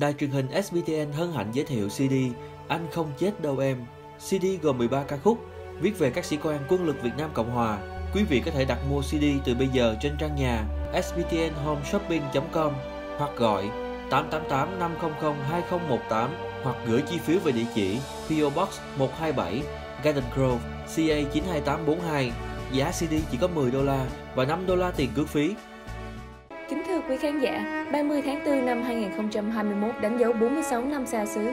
Đài truyền hình SBTN hân hạnh giới thiệu CD Anh không chết đâu em. CD gồm 13 ca khúc viết về các sĩ quan quân lực Việt Nam Cộng Hòa. Quý vị có thể đặt mua CD từ bây giờ trên trang nhà sbtnhomeshopping.com hoặc gọi 888 500 2018 hoặc gửi chi phiếu về địa chỉ PO Box 127 Garden Grove CA 92842. Giá CD chỉ có 10 đô la và 5 đô la tiền cước phí. Kính thưa quý khán giả, 30 tháng 4 năm 2021 đánh dấu 46 năm xa xứ.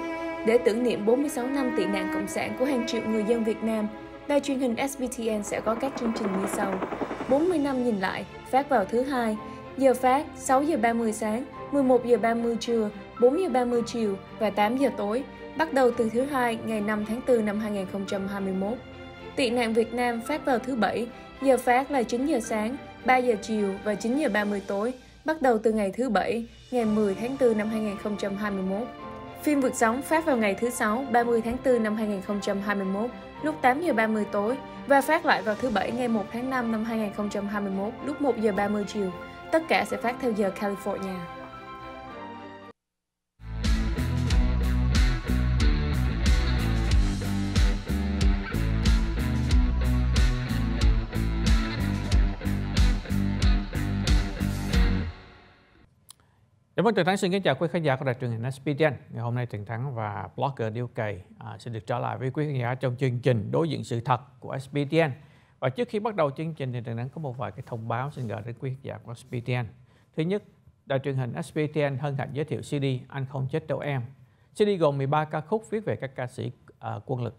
Để tưởng niệm 46 năm tị nạn cộng sản của hàng triệu người dân Việt Nam, đài truyền hình SBTN sẽ có các chương trình như sau. 40 năm nhìn lại, phát vào thứ hai, giờ phát 6 giờ 30 sáng, 11 giờ 30 trưa, 4 giờ 30 chiều và 8 giờ tối, bắt đầu từ thứ hai ngày 5 tháng 4 năm 2021. Tị nạn Việt Nam phát vào thứ bảy, giờ phát là 9 giờ sáng, 3 giờ chiều và 9 giờ 30 tối bắt đầu từ ngày thứ Bảy, ngày 10 tháng 4 năm 2021. Phim vượt sóng phát vào ngày thứ Sáu, 30 tháng 4 năm 2021, lúc 8 giờ 30 tối và phát lại vào thứ Bảy ngày 1 tháng 5 năm 2021 lúc 1 giờ 30 chiều. Tất cả sẽ phát theo giờ California. Cảm ơn Trần Thắng xin kính chào quý khán giả của đài truyền hình SPTN. Ngày hôm nay Trần Thắng và blogger Điêu Cầy à, sẽ được trở lại với quý khán giả trong chương trình Đối diện sự thật của SPTN. Và trước khi bắt đầu chương trình thì Trần Thắng có một vài cái thông báo xin gửi đến quý khán giả của SPTN. Thứ nhất, đài truyền hình SPTN hân hạnh giới thiệu CD Anh không chết đâu em. CD gồm 13 ca khúc viết về các ca sĩ uh, quân lực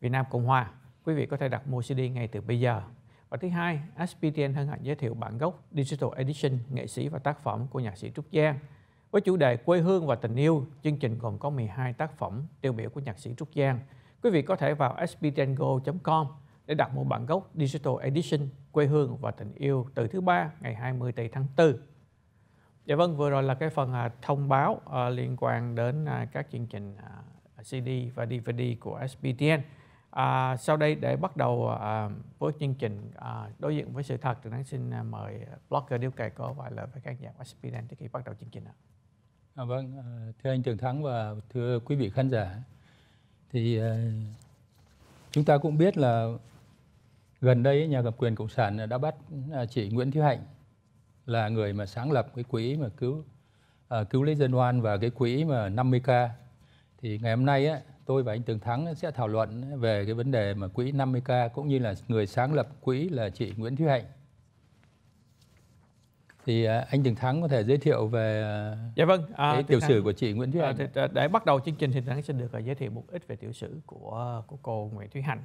Việt Nam Cộng Hòa. Quý vị có thể đặt mua CD ngay từ bây giờ. Và thứ hai, SPTN hân hạnh giới thiệu bản gốc Digital Edition nghệ sĩ và tác phẩm của nhạc sĩ Trúc Giang. Với chủ đề Quê hương và tình yêu, chương trình gồm có 12 tác phẩm tiêu biểu của nhạc sĩ Trúc Giang. Quý vị có thể vào sbtngo.com để đặt mua bản gốc Digital Edition Quê hương và tình yêu từ thứ ba ngày 20 tháng 4. Dạ vâng, vừa rồi là cái phần à, thông báo à, liên quan đến à, các chương trình CD và DVD của SBTN. À, sau đây để bắt đầu à, với chương trình à, đối diện với sự thật thì đáng xin à, mời blogger Điêu Cày có vài lời với khán giả của SPN trước khi bắt đầu chương trình ạ. À, vâng, à, thưa anh Trường Thắng và thưa quý vị khán giả thì à, chúng ta cũng biết là gần đây nhà cầm quyền Cộng sản đã bắt à, chị Nguyễn Thúy Hạnh là người mà sáng lập cái quỹ mà cứu à, cứu lấy dân oan và cái quỹ mà 50k thì ngày hôm nay á, tôi và anh Tường Thắng sẽ thảo luận về cái vấn đề mà quỹ 50K cũng như là người sáng lập quỹ là chị Nguyễn Thúy Hạnh. Thì à, anh Tường Thắng có thể giới thiệu về à, dạ vâng, à, cái tiểu sử của chị Nguyễn Thúy à, Hạnh. À, để bắt đầu chương trình thì Thắng sẽ được giới thiệu một ít về tiểu sử của của cô Nguyễn Thúy Hạnh.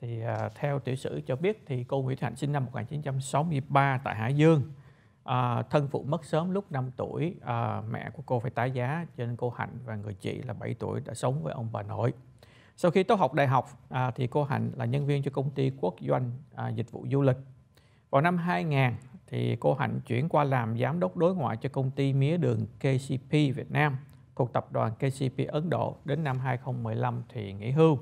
Thì à, theo tiểu sử cho biết thì cô Nguyễn Thúy Hạnh sinh năm 1963 tại Hải Dương à, thân phụ mất sớm lúc 5 tuổi à, mẹ của cô phải tái giá cho nên cô Hạnh và người chị là 7 tuổi đã sống với ông bà nội sau khi tốt học đại học à, thì cô Hạnh là nhân viên cho công ty quốc doanh à, dịch vụ du lịch vào năm 2000 thì cô Hạnh chuyển qua làm giám đốc đối ngoại cho công ty mía đường KCP Việt Nam thuộc tập đoàn KCP Ấn Độ đến năm 2015 thì nghỉ hưu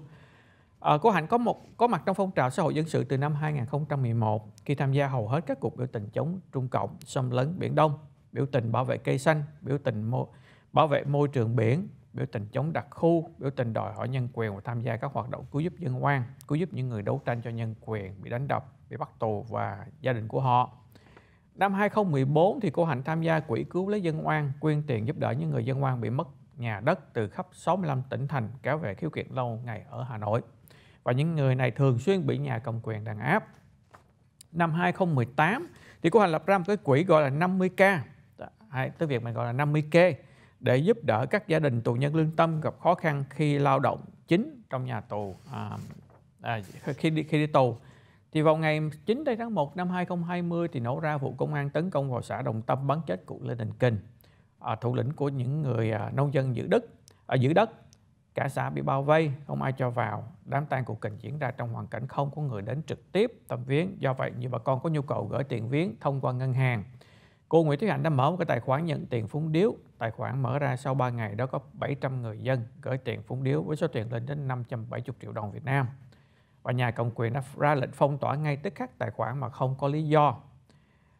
À, ờ, cô Hạnh có một có mặt trong phong trào xã hội dân sự từ năm 2011 khi tham gia hầu hết các cuộc biểu tình chống Trung Cộng, xâm lấn Biển Đông, biểu tình bảo vệ cây xanh, biểu tình mô, bảo vệ môi trường biển, biểu tình chống đặc khu, biểu tình đòi hỏi nhân quyền và tham gia các hoạt động cứu giúp dân oan, cứu giúp những người đấu tranh cho nhân quyền bị đánh đập, bị bắt tù và gia đình của họ. Năm 2014 thì cô Hạnh tham gia quỹ cứu lấy dân oan, quyên tiền giúp đỡ những người dân oan bị mất nhà đất từ khắp 65 tỉnh thành kéo về khiếu kiện lâu ngày ở Hà Nội và những người này thường xuyên bị nhà cầm quyền đàn áp. Năm 2018 thì cô Hành lập ra một cái quỹ gọi là 50K, dạ, hay tiếng Việt mình gọi là 50K để giúp đỡ các gia đình tù nhân lương tâm gặp khó khăn khi lao động chính trong nhà tù à, à, khi đi, khi đi tù. Thì vào ngày 9 tháng 1 năm 2020 thì nổ ra vụ công an tấn công vào xã Đồng Tâm bắn chết cụ Lê Đình Kình, à, thủ lĩnh của những người à, nông dân giữ đất, à, giữ đất Cả xã bị bao vây, không ai cho vào. Đám tang của kình diễn ra trong hoàn cảnh không có người đến trực tiếp tâm viếng. Do vậy, nhiều bà con có nhu cầu gửi tiền viếng thông qua ngân hàng. Cô Nguyễn Thúy Hạnh đã mở một cái tài khoản nhận tiền phúng điếu. Tài khoản mở ra sau 3 ngày đó có 700 người dân gửi tiền phúng điếu với số tiền lên đến 570 triệu đồng Việt Nam. Và nhà cầm quyền đã ra lệnh phong tỏa ngay tức khắc tài khoản mà không có lý do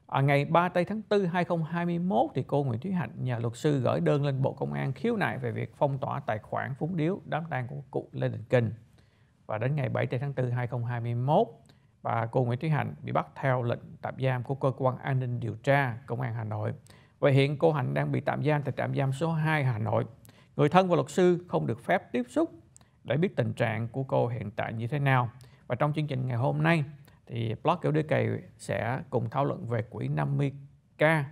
À, ngày 3 tây tháng 4 2021 thì cô Nguyễn Thúy Hạnh, nhà luật sư gửi đơn lên Bộ Công an khiếu nại về việc phong tỏa tài khoản phúng điếu đám tang của cụ Lê Đình Kình. Và đến ngày 7 tây tháng 4 2021, bà cô Nguyễn Thúy Hạnh bị bắt theo lệnh tạm giam của cơ quan an ninh điều tra Công an Hà Nội. Và hiện cô Hạnh đang bị tạm giam tại trạm giam số 2 Hà Nội. Người thân và luật sư không được phép tiếp xúc để biết tình trạng của cô hiện tại như thế nào. Và trong chương trình ngày hôm nay, thì blog kiểu đế cày sẽ cùng thảo luận về quỹ 50k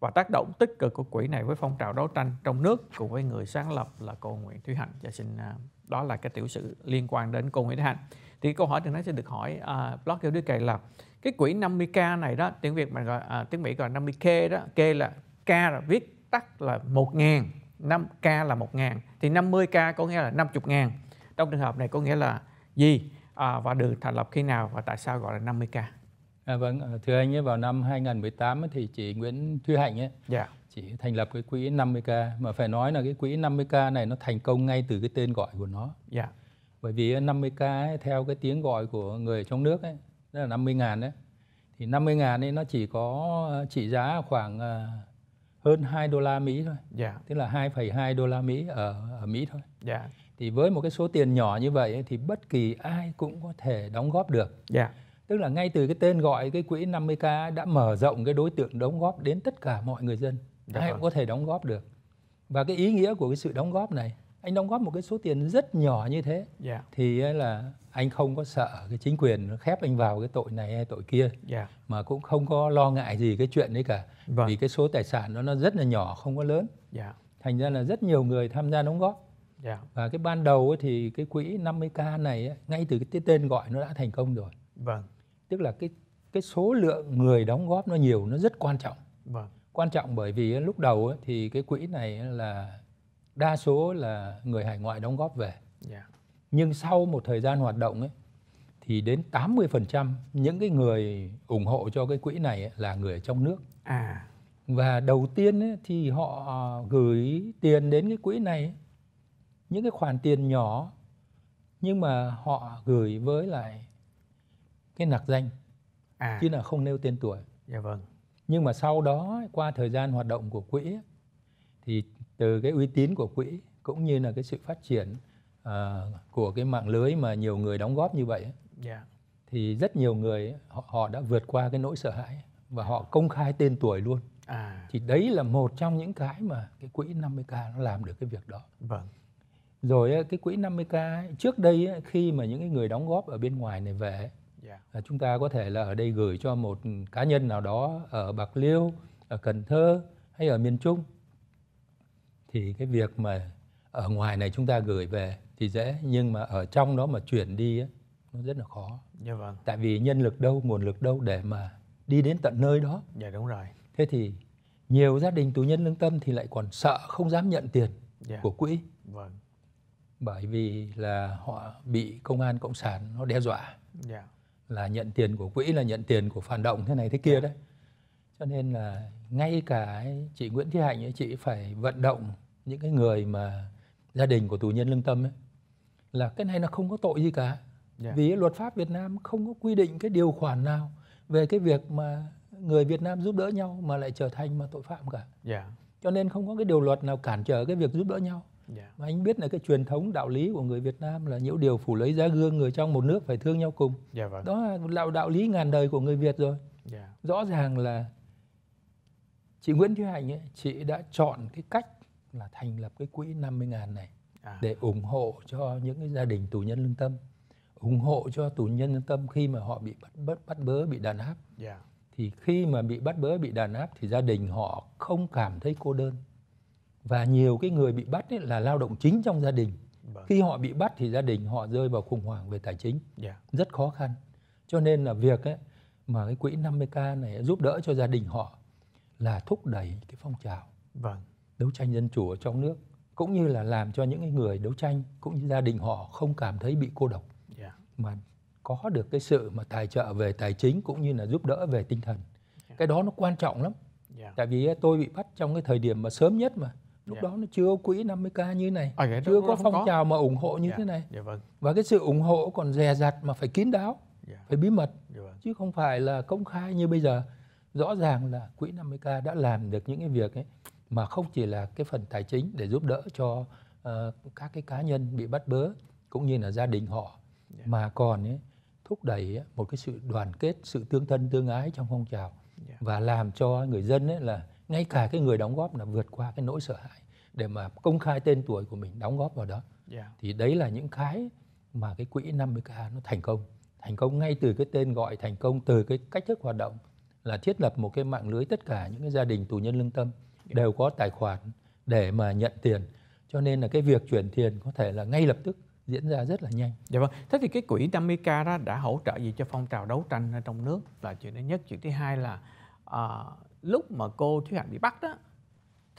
và tác động tích cực của quỹ này với phong trào đấu tranh trong nước cùng với người sáng lập là cô Nguyễn Thúy Hạnh và dạ xin à, đó là cái tiểu sự liên quan đến cô Nguyễn Thúy Hạnh thì câu hỏi từ nó sẽ được hỏi uh, à, blog kiểu đế cày là cái quỹ 50k này đó tiếng Việt mình gọi à, tiếng Mỹ gọi 50k đó k là k là viết tắt là 1.000 5k là 1.000 thì 50k có nghĩa là 50 ngàn trong trường hợp này có nghĩa là gì à, và được thành lập khi nào và tại sao gọi là 50K? À, vâng, à, thưa anh ấy, vào năm 2018 thì chị Nguyễn Thúy Hạnh ấy, dạ chị thành lập cái quỹ 50K mà phải nói là cái quỹ 50K này nó thành công ngay từ cái tên gọi của nó. dạ Bởi vì 50K ấy, theo cái tiếng gọi của người trong nước ấy, đó là 50 ngàn đấy. Thì 50 ngàn ấy nó chỉ có à, trị giá khoảng à, hơn 2 đô la Mỹ thôi. dạ Tức là 2,2 đô la Mỹ ở, ở Mỹ thôi. dạ thì với một cái số tiền nhỏ như vậy thì bất kỳ ai cũng có thể đóng góp được. Yeah. Dạ. Tức là ngay từ cái tên gọi cái quỹ 50k đã mở rộng cái đối tượng đóng góp đến tất cả mọi người dân. Dạ ai rồi. Vâng. cũng có thể đóng góp được. Và cái ý nghĩa của cái sự đóng góp này, anh đóng góp một cái số tiền rất nhỏ như thế yeah. Dạ. thì là anh không có sợ cái chính quyền khép anh vào cái tội này hay tội kia yeah. Dạ. mà cũng không có lo ngại gì cái chuyện đấy cả. Vâng. Vì cái số tài sản đó nó rất là nhỏ không có lớn. Yeah. Thành ra là rất nhiều người tham gia đóng góp Yeah. Dạ. Và cái ban đầu thì cái quỹ 50k này ngay từ cái tên gọi nó đã thành công rồi. Vâng. Tức là cái cái số lượng người đóng góp nó nhiều nó rất quan trọng. Vâng. Quan trọng bởi vì lúc đầu thì cái quỹ này là đa số là người hải ngoại đóng góp về. Yeah. Dạ. Nhưng sau một thời gian hoạt động ấy thì đến 80% những cái người ủng hộ cho cái quỹ này là người ở trong nước. À. Và đầu tiên thì họ gửi tiền đến cái quỹ này những cái khoản tiền nhỏ nhưng mà họ gửi với lại cái nặc danh à. chứ là không nêu tên tuổi dạ vâng nhưng mà sau đó qua thời gian hoạt động của quỹ thì từ cái uy tín của quỹ cũng như là cái sự phát triển uh, của cái mạng lưới mà nhiều người đóng góp như vậy yeah. Dạ. thì rất nhiều người họ, họ đã vượt qua cái nỗi sợ hãi và họ công khai tên tuổi luôn à. thì đấy là một trong những cái mà cái quỹ 50k nó làm được cái việc đó vâng rồi cái quỹ 50k trước đây khi mà những cái người đóng góp ở bên ngoài này về yeah. Dạ. chúng ta có thể là ở đây gửi cho một cá nhân nào đó ở bạc liêu ở cần thơ hay ở miền trung thì cái việc mà ở ngoài này chúng ta gửi về thì dễ nhưng mà ở trong đó mà chuyển đi nó rất là khó dạ vâng. tại vì nhân lực đâu nguồn lực đâu để mà đi đến tận nơi đó dạ đúng rồi thế thì nhiều gia đình tù nhân lương tâm thì lại còn sợ không dám nhận tiền dạ. của quỹ vâng bởi vì là họ bị công an cộng sản nó đe dọa yeah. Dạ. là nhận tiền của quỹ là nhận tiền của phản động thế này thế kia dạ. đấy cho nên là ngay cả chị Nguyễn Thị Hạnh ấy chị phải vận động những cái người mà gia đình của tù nhân lương tâm ấy là cái này là không có tội gì cả yeah. Dạ. vì luật pháp Việt Nam không có quy định cái điều khoản nào về cái việc mà người Việt Nam giúp đỡ nhau mà lại trở thành mà tội phạm cả yeah. cho nên không có cái điều luật nào cản trở cái việc giúp đỡ nhau Yeah. Dạ. Mà anh biết là cái truyền thống đạo lý của người Việt Nam là những điều phủ lấy giá gương người trong một nước phải thương nhau cùng. Yeah, dạ vâng. Đó là đạo đạo lý ngàn đời của người Việt rồi. Yeah. Dạ. Rõ ràng là chị Nguyễn Thúy Hạnh ấy, chị đã chọn cái cách là thành lập cái quỹ 50 ngàn này à. để ủng hộ cho những cái gia đình tù nhân lương tâm, ủng hộ cho tù nhân lương tâm khi mà họ bị bắt bắt, bắt bớ bị đàn áp. Yeah. Thì khi mà bị bắt bớ bị đàn áp thì gia đình họ không cảm thấy cô đơn và nhiều cái người bị bắt ấy là lao động chính trong gia đình vâng. khi họ bị bắt thì gia đình họ rơi vào khủng hoảng về tài chính yeah. Dạ. rất khó khăn cho nên là việc ấy mà cái quỹ 50k này giúp đỡ cho gia đình họ là thúc đẩy cái phong trào vâng. đấu tranh dân chủ ở trong nước cũng như là làm cho những người đấu tranh cũng như gia đình họ không cảm thấy bị cô độc yeah. Dạ. mà có được cái sự mà tài trợ về tài chính cũng như là giúp đỡ về tinh thần yeah. Dạ. cái đó nó quan trọng lắm yeah. tại vì à, tôi bị bắt trong cái thời điểm mà sớm nhất mà lúc yeah. Dạ. đó nó chưa quỹ 50k như này à, chưa có phong có. trào mà ủng hộ như yeah. Dạ, thế này yeah, dạ vâng. và cái sự ủng hộ còn dè dặt mà phải kín đáo yeah. phải bí mật yeah, vâng. chứ không phải là công khai như bây giờ rõ ràng là quỹ 50k đã làm được những cái việc ấy mà không chỉ là cái phần tài chính để giúp đỡ cho uh, các cái cá nhân bị bắt bớ cũng như là gia đình họ yeah. mà còn ấy, thúc đẩy một cái sự đoàn kết sự tương thân tương ái trong phong trào yeah. và làm cho người dân ấy là ngay cả cái người đóng góp là vượt qua cái nỗi sợ hãi để mà công khai tên tuổi của mình đóng góp vào đó yeah. thì đấy là những cái mà cái quỹ 50k nó thành công thành công ngay từ cái tên gọi thành công từ cái cách thức hoạt động là thiết lập một cái mạng lưới tất cả những cái gia đình tù nhân lương tâm yeah. đều có tài khoản để mà nhận tiền cho nên là cái việc chuyển tiền có thể là ngay lập tức diễn ra rất là nhanh. Dạ vâng. Thế thì cái quỹ 50k đó đã hỗ trợ gì cho phong trào đấu tranh ở trong nước là chuyện thứ nhất, chuyện thứ hai là uh, lúc mà cô thúy hạnh bị bắt đó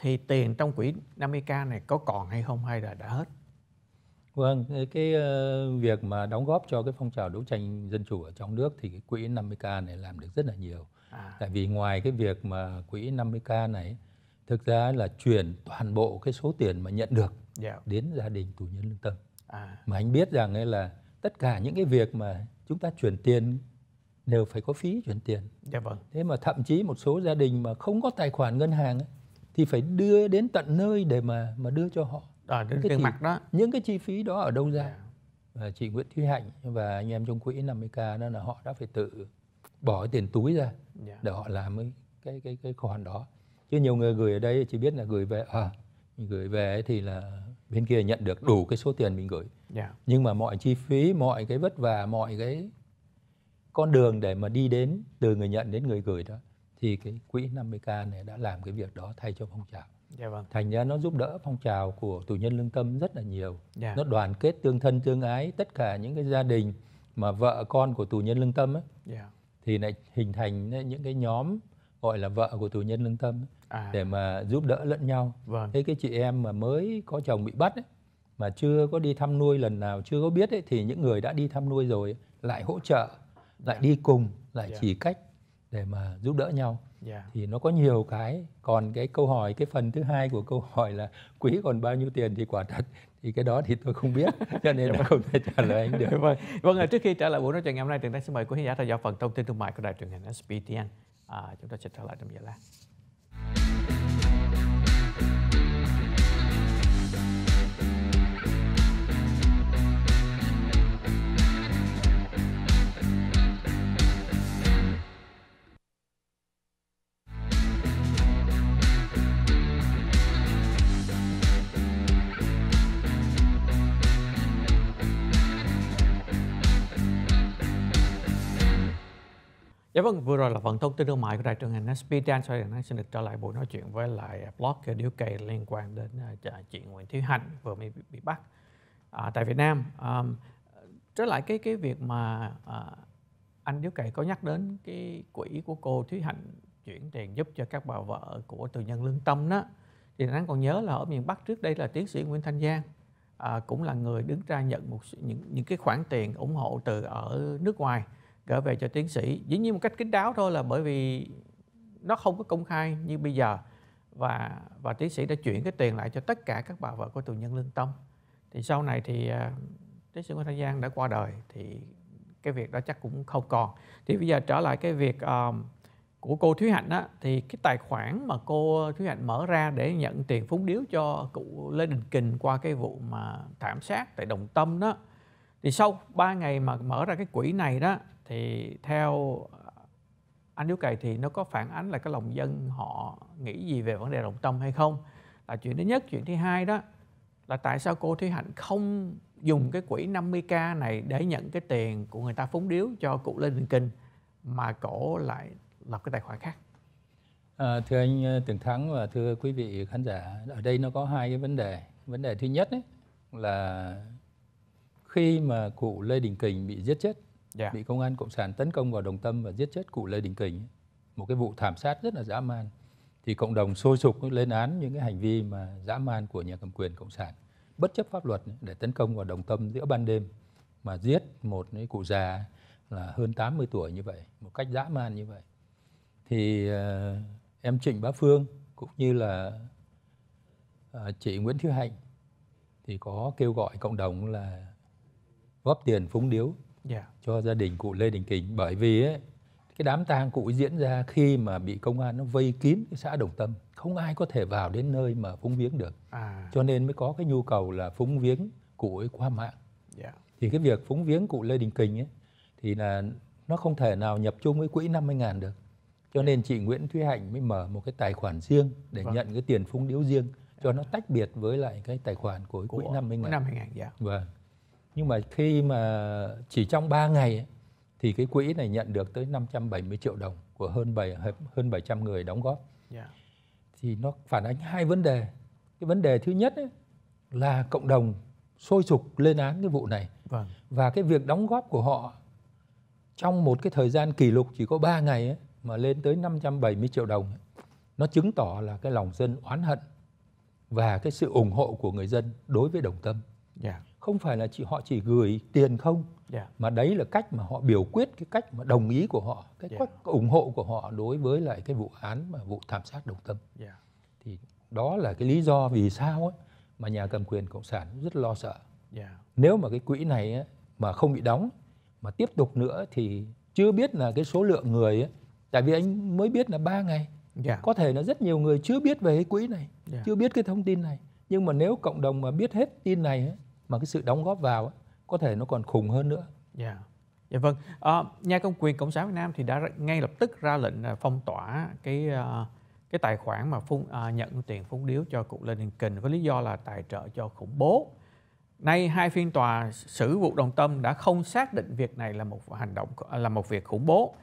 thì tiền trong quỹ 50k này có còn hay không hay là đã hết vâng cái ờ, việc mà đóng góp cho cái phong trào đấu tranh dân chủ ở trong nước thì cái quỹ 50k này làm được rất là nhiều à. tại vì ngoài cái việc mà quỹ 50k này thực ra là chuyển toàn bộ cái số tiền mà nhận được yeah. Dạ. đến gia đình tù nhân lương tâm à. mà anh biết rằng ấy là tất cả những cái việc mà chúng ta chuyển tiền đều phải có phí chuyển tiền. Dạ vâng. Thế mà thậm chí một số gia đình mà không có tài khoản ngân hàng ấy, thì phải đưa đến tận nơi để mà mà đưa cho họ. À, đến cái tiền mặt đó. Những cái chi phí đó ở đâu ra? Yeah. Dạ. Và chị Nguyễn Thúy Hạnh và anh em trong quỹ 50k đó là họ đã phải tự bỏ tiền túi ra yeah. Dạ. để họ làm cái cái cái cái khoản đó. Chứ nhiều người gửi ở đây chỉ biết là gửi về à gửi về thì là bên kia nhận được đủ cái số tiền mình gửi. Yeah. Dạ. Nhưng mà mọi chi phí, mọi cái vất vả, mọi cái con đường để mà đi đến từ người nhận đến người gửi đó thì cái quỹ 50k này đã làm cái việc đó thay cho phong trào. Dạ vâng. Thành ra nó giúp đỡ phong trào của tù nhân lương tâm rất là nhiều. Dạ. Nó đoàn kết tương thân tương ái tất cả những cái gia đình mà vợ con của tù nhân lương tâm ấy, dạ. thì lại hình thành những cái nhóm gọi là vợ của tù nhân lương tâm ấy, à. để mà giúp đỡ lẫn nhau. Vâng. Thế cái chị em mà mới có chồng bị bắt ấy, mà chưa có đi thăm nuôi lần nào chưa có biết ấy, thì những người đã đi thăm nuôi rồi ấy, lại hỗ trợ lại dạ. đi cùng lại dạ. chỉ cách để mà giúp đỡ nhau yeah. Dạ. thì nó có nhiều cái còn cái câu hỏi cái phần thứ hai của câu hỏi là quý còn bao nhiêu tiền thì quả thật thì cái đó thì tôi không biết cho nên là vâng. không thể trả lời anh được vâng vâng à, trước khi trả lời buổi nói chuyện ngày hôm nay trường đang xin mời quý khán giả theo dõi phần thông tin thương mại của đài truyền hình SBTN à, chúng ta sẽ trở lại trong giờ lát Dạ vâng, vừa rồi là phần thông tin thương mại của đài truyền hình SP. Anh sau đây xin được trở lại buổi nói chuyện với lại blogger điếu cày liên quan đến uh, à, chuyện Nguyễn Thúy Hạnh vừa mới bị, bị bắt à, tại Việt Nam. Um, trở lại cái cái việc mà uh, anh điếu cày có nhắc đến cái quỹ của cô Thúy Hạnh chuyển tiền giúp cho các bà vợ của tù nhân lương tâm đó thì anh còn nhớ là ở miền Bắc trước đây là tiến sĩ Nguyễn Thanh Giang à, cũng là người đứng ra nhận một những những cái khoản tiền ủng hộ từ ở nước ngoài gửi về cho tiến sĩ dĩ nhiên một cách kín đáo thôi là bởi vì nó không có công khai như bây giờ và và tiến sĩ đã chuyển cái tiền lại cho tất cả các bà vợ của tù nhân lương tâm thì sau này thì à, tiến sĩ Nguyễn Thanh Giang đã qua đời thì cái việc đó chắc cũng không còn thì bây giờ trở lại cái việc um, của cô Thúy Hạnh á, thì cái tài khoản mà cô Thúy Hạnh mở ra để nhận tiền phúng điếu cho cụ Lê Đình Kình qua cái vụ mà thảm sát tại Đồng Tâm đó thì sau 3 ngày mà mở ra cái quỹ này đó thì theo à, anh Hiếu Cày thì nó có phản ánh là cái lòng dân họ nghĩ gì về vấn đề đồng tâm hay không là chuyện thứ nhất chuyện thứ hai đó là tại sao cô Thúy Hạnh không dùng cái quỹ 50k này để nhận cái tiền của người ta phúng điếu cho cụ Lê Đình Kinh mà cổ lại lập cái tài khoản khác à, thưa anh ờ, Tưởng Thắng và thưa quý vị khán giả ở đây nó có hai cái vấn đề vấn đề thứ nhất ấy, là khi mà cụ Lê Đình Kình bị giết chết yeah. Dạ. bị công an cộng sản tấn công vào đồng tâm và giết chết cụ lê đình kình một cái vụ thảm sát rất là dã man thì cộng đồng sôi sục lên án những cái hành vi mà dã man của nhà cầm quyền cộng sản bất chấp pháp luật để tấn công vào đồng tâm giữa ban đêm mà giết một cái cụ già là hơn 80 tuổi như vậy một cách dã man như vậy thì uh, em Trịnh Bá Phương cũng như là uh, chị Nguyễn Thiếu Hạnh thì có kêu gọi cộng đồng là góp tiền phúng điếu yeah. Dạ. cho gia đình cụ Lê Đình Kình bởi vì ấy, cái đám tang cụ diễn ra khi mà bị công an nó vây kín cái xã Đồng Tâm không ai có thể vào đến nơi mà phúng viếng được à. cho nên mới có cái nhu cầu là phúng viếng cụ ấy qua mạng yeah. Dạ. thì cái việc phúng viếng cụ Lê Đình Kình ấy thì là nó không thể nào nhập chung với quỹ 50 ngàn được cho nên chị Nguyễn Thúy Hạnh mới mở một cái tài khoản riêng để vâng. nhận cái tiền phúng điếu riêng cho nó tách biệt với lại cái tài khoản của, của quỹ 50 ngàn. 50 ngàn, dạ. Vâng nhưng mà khi mà chỉ trong 3 ngày thì cái quỹ này nhận được tới 570 triệu đồng của hơn 7 hơn 700 người đóng góp. Yeah. Dạ. Thì nó phản ánh hai vấn đề. Cái vấn đề thứ nhất ấy, là cộng đồng sôi sục lên án cái vụ này. Vâng. Và cái việc đóng góp của họ trong một cái thời gian kỷ lục chỉ có 3 ngày ấy, mà lên tới 570 triệu đồng ấy, nó chứng tỏ là cái lòng dân oán hận và cái sự ủng hộ của người dân đối với đồng tâm. Yeah. Dạ không phải là chỉ họ chỉ gửi tiền không yeah. Dạ. mà đấy là cách mà họ biểu quyết cái cách mà đồng ý của họ cái yeah. Dạ. cách ủng hộ của họ đối với lại cái vụ án mà vụ thảm sát đồng tâm yeah. Dạ. thì đó là cái lý do vì sao ấy, mà nhà cầm quyền cộng sản rất lo sợ yeah. nếu mà cái quỹ này ấy, mà không bị đóng mà tiếp tục nữa thì chưa biết là cái số lượng người ấy, tại vì anh mới biết là ba ngày yeah. có thể là rất nhiều người chưa biết về cái quỹ này yeah. chưa biết cái thông tin này nhưng mà nếu cộng đồng mà biết hết tin này ấy, mà cái sự đóng góp vào có thể nó còn khủng hơn nữa. Yeah. Dạ. dạ vâng. À, nhà công quyền Cộng sản Việt Nam thì đã ngay lập tức ra lệnh à, phong tỏa cái à, cái tài khoản mà phun à, nhận tiền phun điếu cho cụ Lê Đình Kình với lý do là tài trợ cho khủng bố. Nay hai phiên tòa xử vụ Đồng Tâm đã không xác định việc này là một hành động à, là một việc khủng bố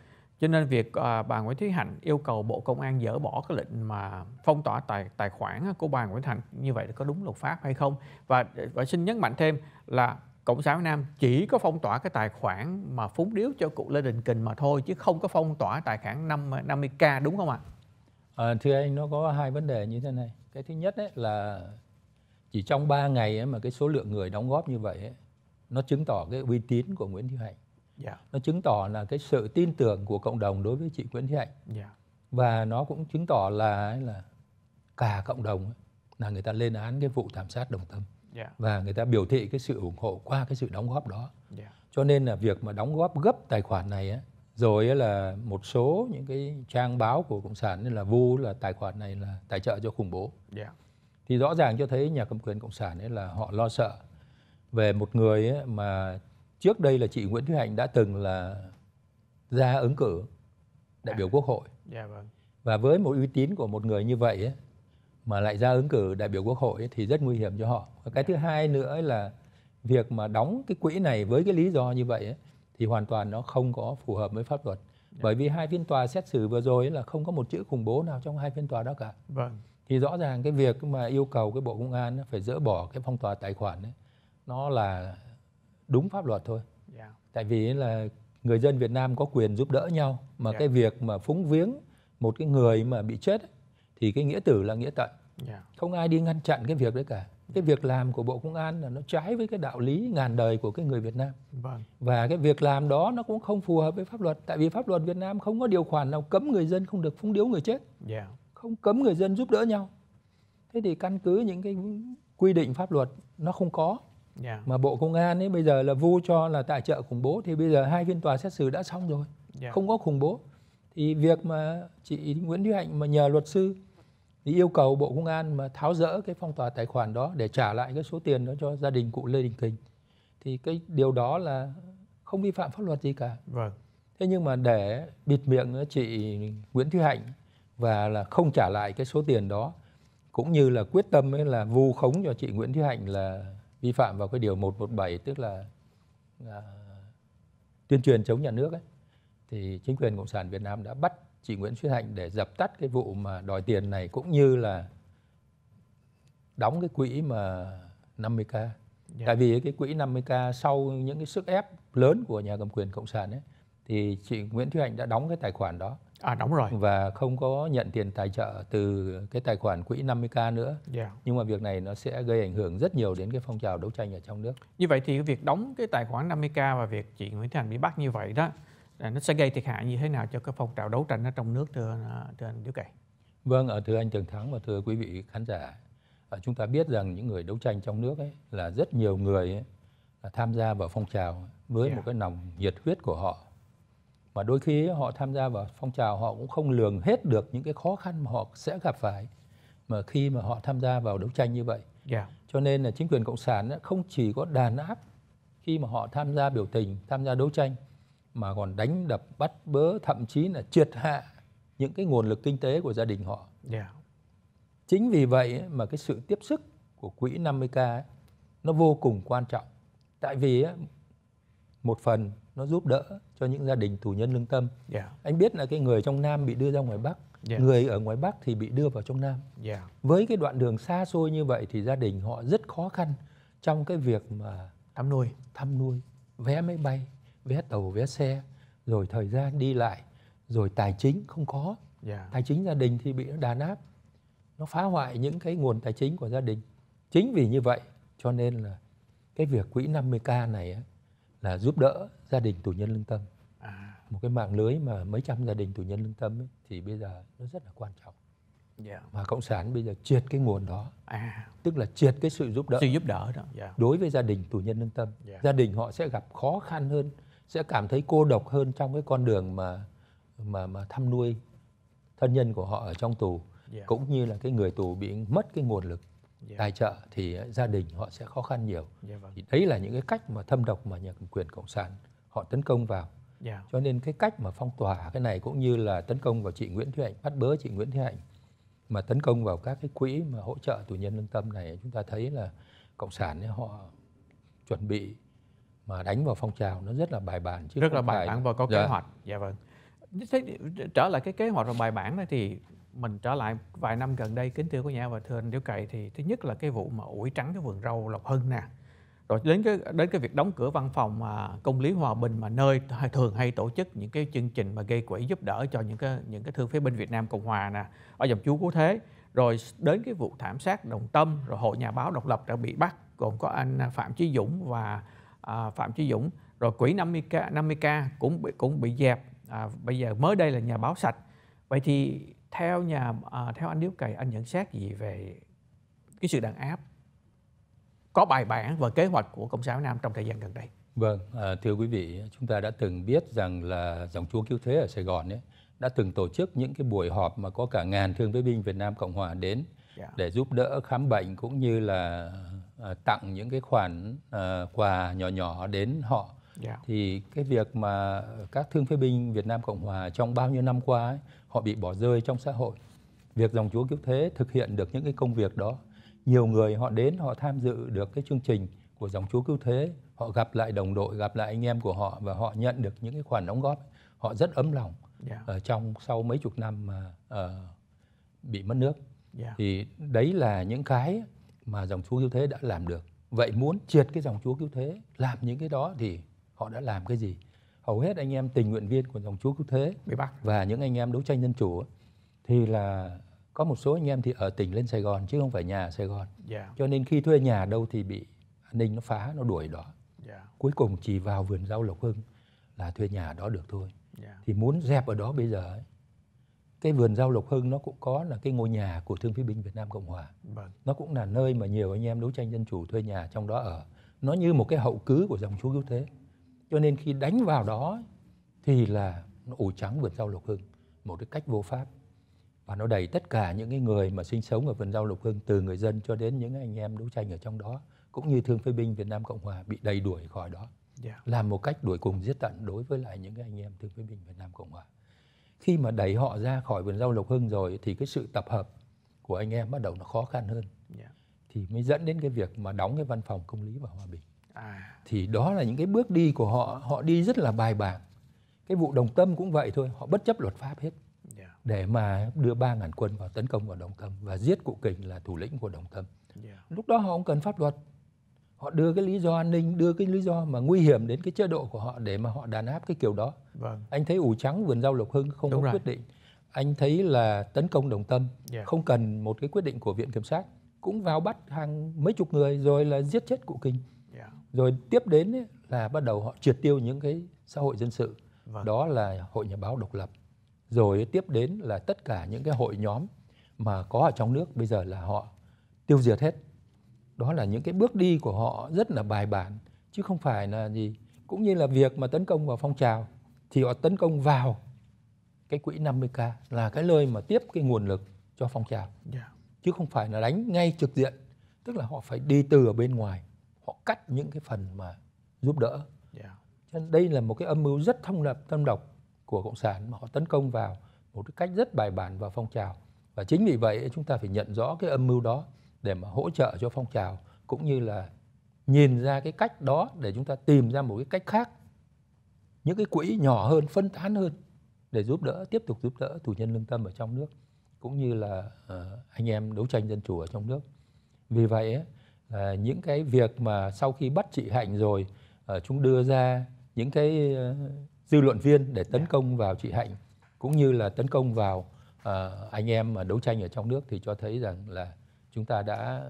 cho nên việc à, bà Nguyễn Thúy Hạnh yêu cầu Bộ Công an dỡ bỏ cái lệnh mà phong tỏa tài tài khoản của bà Nguyễn Thành như vậy có đúng luật pháp hay không và và xin nhấn mạnh thêm là Cộng sản Việt Nam chỉ có phong tỏa cái tài khoản mà phúng điếu cho cụ Lê Đình Kình mà thôi chứ không có phong tỏa tài khoản 5 50k đúng không ạ? À, thưa anh nó có hai vấn đề như thế này. Cái thứ nhất ấy là chỉ trong 3 ngày ấy mà cái số lượng người đóng góp như vậy ấy, nó chứng tỏ cái uy tín của Nguyễn Thị Hạnh Yeah. Dạ. Nó chứng tỏ là cái sự tin tưởng của cộng đồng đối với chị Nguyễn Thị Hạnh. Yeah. Dạ. Và nó cũng chứng tỏ là là cả cộng đồng là người ta lên án cái vụ thảm sát Đồng Tâm. Yeah. Dạ. Và người ta biểu thị cái sự ủng hộ qua cái sự đóng góp đó. Yeah. Cho nên là việc mà đóng góp gấp tài khoản này á, rồi là một số những cái trang báo của cộng sản nên là vu là tài khoản này là tài trợ cho khủng bố yeah. thì rõ ràng cho thấy nhà cầm quyền cộng sản ấy là họ lo sợ về một người ấy mà trước đây là chị Nguyễn Thúy Hạnh đã từng là ra ứng cử đại à. biểu quốc hội dạ, vâng. và với một uy tín của một người như vậy ấy, mà lại ra ứng cử đại biểu quốc hội ấy, thì rất nguy hiểm cho họ và cái dạ. thứ hai nữa là việc mà đóng cái quỹ này với cái lý do như vậy ấy, thì hoàn toàn nó không có phù hợp với pháp luật dạ. bởi vì hai phiên tòa xét xử vừa rồi là không có một chữ khủng bố nào trong hai phiên tòa đó cả vâng. thì rõ ràng cái việc mà yêu cầu cái bộ công an phải dỡ bỏ cái phong tỏa tài khoản ấy, nó là đúng pháp luật thôi yeah. Dạ. tại vì là người dân Việt Nam có quyền giúp đỡ nhau mà yeah. Dạ. cái việc mà phúng viếng một cái người mà bị chết ấy, thì cái nghĩa tử là nghĩa tận yeah. Dạ. không ai đi ngăn chặn cái việc đấy cả cái việc làm của bộ công an là nó trái với cái đạo lý ngàn đời của cái người Việt Nam vâng. và cái việc làm đó nó cũng không phù hợp với pháp luật tại vì pháp luật Việt Nam không có điều khoản nào cấm người dân không được phúng điếu người chết yeah. không cấm người dân giúp đỡ nhau thế thì căn cứ những cái quy định pháp luật nó không có Yeah. Dạ. Mà Bộ Công an ấy bây giờ là vu cho là tài trợ khủng bố thì bây giờ hai phiên tòa xét xử đã xong rồi, yeah. Dạ. không có khủng bố. Thì việc mà chị Nguyễn Thúy Hạnh mà nhờ luật sư thì yêu cầu Bộ Công an mà tháo rỡ cái phong tỏa tài khoản đó để trả lại cái số tiền đó cho gia đình cụ Lê Đình Kình thì cái điều đó là không vi phạm pháp luật gì cả. Vâng. Thế nhưng mà để bịt miệng chị Nguyễn Thúy Hạnh và là không trả lại cái số tiền đó cũng như là quyết tâm ấy là vu khống cho chị Nguyễn Thúy Hạnh là vi phạm vào cái điều 117 tức là à, tuyên truyền chống nhà nước ấy thì chính quyền cộng sản Việt Nam đã bắt chị Nguyễn Xuân Hạnh để dập tắt cái vụ mà đòi tiền này cũng như là đóng cái quỹ mà 50k. Yeah. Dạ. Tại vì cái quỹ 50k sau những cái sức ép lớn của nhà cầm quyền cộng sản ấy thì chị Nguyễn Thúy Hạnh đã đóng cái tài khoản đó. À đóng rồi. Và không có nhận tiền tài trợ từ cái tài khoản quỹ 50k nữa. Yeah. Dạ. Nhưng mà việc này nó sẽ gây ảnh hưởng rất nhiều đến cái phong trào đấu tranh ở trong nước. Như vậy thì cái việc đóng cái tài khoản 50k và việc chị Nguyễn Thị Thành bị bắt như vậy đó nó sẽ gây thiệt hại như thế nào cho cái phong trào đấu tranh ở trong nước thưa thưa anh Đức Cày? Vâng, ở ờ, thưa anh Trần Thắng và thưa quý vị khán giả, ờ, chúng ta biết rằng những người đấu tranh trong nước ấy là rất nhiều người ấy, tham gia vào phong trào với yeah. Dạ. một cái lòng nhiệt huyết của họ mà đôi khi họ tham gia vào phong trào họ cũng không lường hết được những cái khó khăn mà họ sẽ gặp phải mà khi mà họ tham gia vào đấu tranh như vậy. Yeah. Cho nên là chính quyền cộng sản không chỉ có đàn áp khi mà họ tham gia biểu tình, tham gia đấu tranh mà còn đánh đập, bắt bớ, thậm chí là triệt hạ những cái nguồn lực kinh tế của gia đình họ. Yeah. Chính vì vậy mà cái sự tiếp sức của quỹ 50k nó vô cùng quan trọng. Tại vì ấy, một phần nó giúp đỡ cho những gia đình tù nhân lương tâm. Yeah. Anh biết là cái người trong Nam bị đưa ra ngoài Bắc, yeah. người ở ngoài Bắc thì bị đưa vào trong Nam. Yeah. Với cái đoạn đường xa xôi như vậy thì gia đình họ rất khó khăn trong cái việc mà thăm nuôi, thăm nuôi, vé máy bay, vé tàu, vé xe, rồi thời gian đi lại, rồi tài chính không có. Yeah. Tài chính gia đình thì bị nó đàn áp. Nó phá hoại những cái nguồn tài chính của gia đình. Chính vì như vậy cho nên là cái việc quỹ 50k này ấy, là giúp đỡ gia đình tù nhân lương tâm à. một cái mạng lưới mà mấy trăm gia đình tù nhân lương tâm ấy, thì bây giờ nó rất là quan trọng yeah. Dạ. mà cộng sản bây giờ triệt cái nguồn đó à. tức là triệt cái sự giúp đỡ sự giúp đỡ đó yeah. Dạ. đối với gia đình tù nhân lương tâm yeah. Dạ. gia đình họ sẽ gặp khó khăn hơn sẽ cảm thấy cô độc hơn trong cái con đường mà mà mà thăm nuôi thân nhân của họ ở trong tù yeah. cũng như là cái người tù bị mất cái nguồn lực yeah. Dạ. tài trợ thì ờ, gia đình họ sẽ khó khăn nhiều yeah, dạ vâng. thì đấy là những cái cách mà thâm độc mà nhà cầm quyền cộng sản họ tấn công vào yeah. Dạ. cho nên cái cách mà phong tỏa cái này cũng như là tấn công vào chị Nguyễn Thị Hạnh bắt bớ chị Nguyễn Thị Hạnh mà tấn công vào các cái quỹ mà hỗ trợ tù nhân lương tâm này chúng ta thấy là cộng sản ấy, họ chuẩn bị mà đánh vào phong trào nó rất là bài bản chứ rất là bài bản và có dạ. kế hoạch dạ vâng Thế, trở lại cái kế hoạch và bài bản này thì mình trở lại vài năm gần đây kính thưa của nhà và thưa anh Điếu Cậy thì thứ nhất là cái vụ mà ủi trắng cái vườn rau Lộc Hưng nè rồi đến cái đến cái việc đóng cửa văn phòng mà công lý hòa bình mà nơi thường hay tổ chức những cái chương trình mà gây quỹ giúp đỡ cho những cái những cái thương phế binh Việt Nam Cộng Hòa nè ở dòng chú cố thế rồi đến cái vụ thảm sát đồng tâm rồi hội nhà báo độc lập đã bị bắt gồm có anh Phạm Chí Dũng và à, Phạm Chí Dũng rồi quỹ 50k 50k cũng bị cũng bị dẹp à, bây giờ mới đây là nhà báo sạch vậy thì theo nhà à, theo anh điếu cày anh nhận xét gì về cái sự đàn áp có bài bản và kế hoạch của cộng sản Nam trong thời gian gần đây vâng à, thưa quý vị chúng ta đã từng biết rằng là dòng chúa cứu thế ở Sài Gòn ấy đã từng tổ chức những cái buổi họp mà có cả ngàn thương binh Việt Nam Cộng Hòa đến yeah. Dạ. để giúp đỡ khám bệnh cũng như là à, tặng những cái khoản à, quà nhỏ nhỏ đến họ yeah. Dạ. thì cái việc mà các thương phế binh Việt Nam Cộng Hòa trong bao nhiêu năm qua ấy, họ bị bỏ rơi trong xã hội việc dòng chúa cứu thế thực hiện được những cái công việc đó nhiều người họ đến họ tham dự được cái chương trình của dòng chúa cứu thế họ gặp lại đồng đội gặp lại anh em của họ và họ nhận được những cái khoản đóng góp họ rất ấm lòng yeah. Dạ. ở trong sau mấy chục năm mà uh, bị mất nước yeah. Dạ. thì đấy là những cái mà dòng chúa cứu thế đã làm được vậy muốn triệt cái dòng chúa cứu thế làm những cái đó thì họ đã làm cái gì hầu hết anh em tình nguyện viên của dòng chúa cứu thế Bị bắt. và những anh em đấu tranh dân chủ thì là có một số anh em thì ở tỉnh lên Sài Gòn chứ không phải nhà ở Sài Gòn yeah. Dạ. cho nên khi thuê nhà đâu thì bị an ninh nó phá nó đuổi đó yeah. Dạ. cuối cùng chỉ vào vườn rau Lộc Hưng là thuê nhà đó được thôi yeah. Dạ. thì muốn dẹp ở đó bây giờ ấy, cái vườn rau Lộc Hưng nó cũng có là cái ngôi nhà của thương phi binh Việt Nam Cộng Hòa vâng. nó cũng là nơi mà nhiều anh em đấu tranh dân chủ thuê nhà trong đó ở nó như một cái hậu cứ của dòng chúa cứu thế cho nên khi đánh vào đó thì là nó ủ trắng vườn rau lộc hưng một cái cách vô pháp và nó đẩy tất cả những cái người mà sinh sống ở vườn rau lộc hưng từ người dân cho đến những anh em đấu tranh ở trong đó cũng như thương phế binh Việt Nam Cộng Hòa bị đầy đuổi khỏi đó yeah. Dạ. làm một cách đuổi cùng giết tận đối với lại những cái anh em thương phế binh Việt Nam Cộng Hòa khi mà đẩy họ ra khỏi vườn rau lộc hưng rồi thì cái sự tập hợp của anh em bắt đầu nó khó khăn hơn yeah. Dạ. thì mới dẫn đến cái việc mà đóng cái văn phòng công lý và hòa bình À. thì đó là những cái bước đi của họ họ đi rất là bài bản cái vụ đồng tâm cũng vậy thôi họ bất chấp luật pháp hết yeah. Dạ. để mà đưa ba ngàn quân vào tấn công vào đồng tâm và giết cụ kình là thủ lĩnh của đồng tâm yeah. Dạ. lúc đó họ không cần pháp luật họ đưa cái lý do an ninh đưa cái lý do mà nguy hiểm đến cái chế độ của họ để mà họ đàn áp cái kiểu đó vâng. anh thấy ủ trắng vườn rau lộc hưng không Đúng có rồi. quyết định anh thấy là tấn công đồng tâm yeah. Dạ. không cần một cái quyết định của viện kiểm sát cũng vào bắt hàng mấy chục người rồi là giết chết cụ kình rồi tiếp đến ấy, là bắt đầu họ triệt tiêu những cái xã hội dân sự vâng. đó là hội nhà báo độc lập rồi tiếp đến là tất cả những cái hội nhóm mà có ở trong nước bây giờ là họ tiêu diệt hết đó là những cái bước đi của họ rất là bài bản chứ không phải là gì cũng như là việc mà tấn công vào phong trào thì họ tấn công vào cái quỹ 50k là cái nơi mà tiếp cái nguồn lực cho phong trào yeah. Dạ. chứ không phải là đánh ngay trực diện tức là họ phải đi từ ở bên ngoài họ cắt những cái phần mà giúp đỡ yeah. cho nên đây là một cái âm mưu rất thông lập tâm độc của cộng sản mà họ tấn công vào một cái cách rất bài bản và phong trào và chính vì vậy chúng ta phải nhận rõ cái âm mưu đó để mà hỗ trợ cho phong trào cũng như là nhìn ra cái cách đó để chúng ta tìm ra một cái cách khác những cái quỹ nhỏ hơn phân tán hơn để giúp đỡ tiếp tục giúp đỡ tù nhân lương tâm ở trong nước cũng như là uh, anh em đấu tranh dân chủ ở trong nước vì vậy Ờ, những cái việc mà sau khi bắt chị hạnh rồi ờ, chúng đưa ra những cái ờ, dư luận viên để tấn dạ. công vào chị hạnh cũng như là tấn công vào anh em mà đấu tranh ở trong nước thì cho thấy rằng là chúng ta đã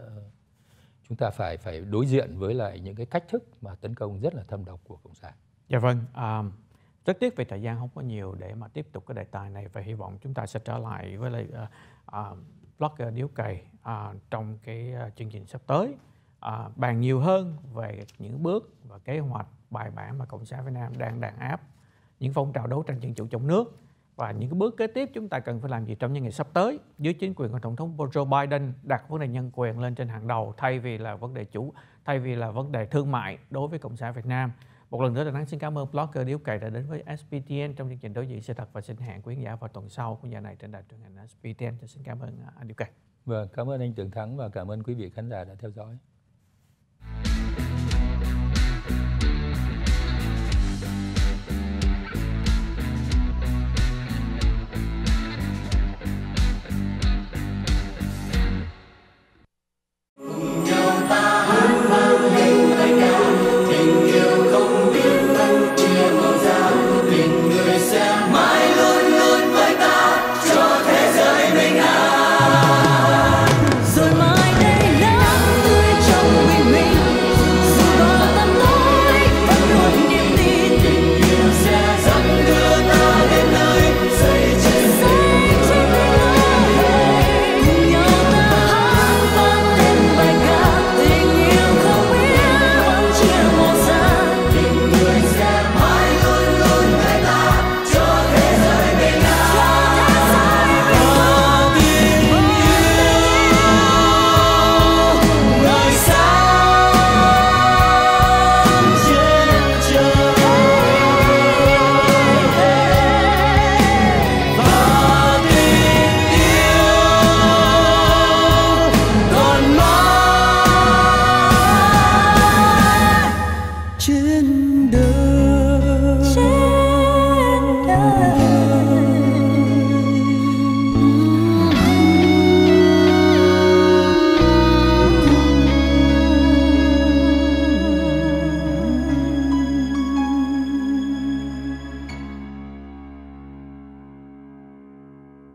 chúng ta phải phải đối diện với lại những cái cách thức mà tấn công rất là thâm độc của cộng sản. Dạ vâng, à, rất tiếc về thời gian không có nhiều để mà tiếp tục cái đề tài này và hy vọng chúng ta sẽ trở lại với lại à, à, blogger điếu cày à, trong cái chương trình sắp tới à, bàn nhiều hơn về những bước và kế hoạch bài bản mà Cộng sản Việt Nam đang đàn áp những phong trào đấu tranh dân chủ trong nước và những cái bước kế tiếp chúng ta cần phải làm gì trong những ngày sắp tới dưới chính quyền của tổng thống Joe Biden đặt vấn đề nhân quyền lên trên hàng đầu thay vì là vấn đề chủ thay vì là vấn đề thương mại đối với cộng sản Việt Nam một lần nữa là nắng xin cảm ơn blogger Điếu Cày đã đến với SPTN trong chương trình đối diện sự thật và xin hẹn quý khán giả vào tuần sau của nhà này trên đài truyền hình SPTN xin cảm ơn anh à, Điếu Cày vâng cảm ơn anh Tưởng Thắng và cảm ơn quý vị khán giả đã theo dõi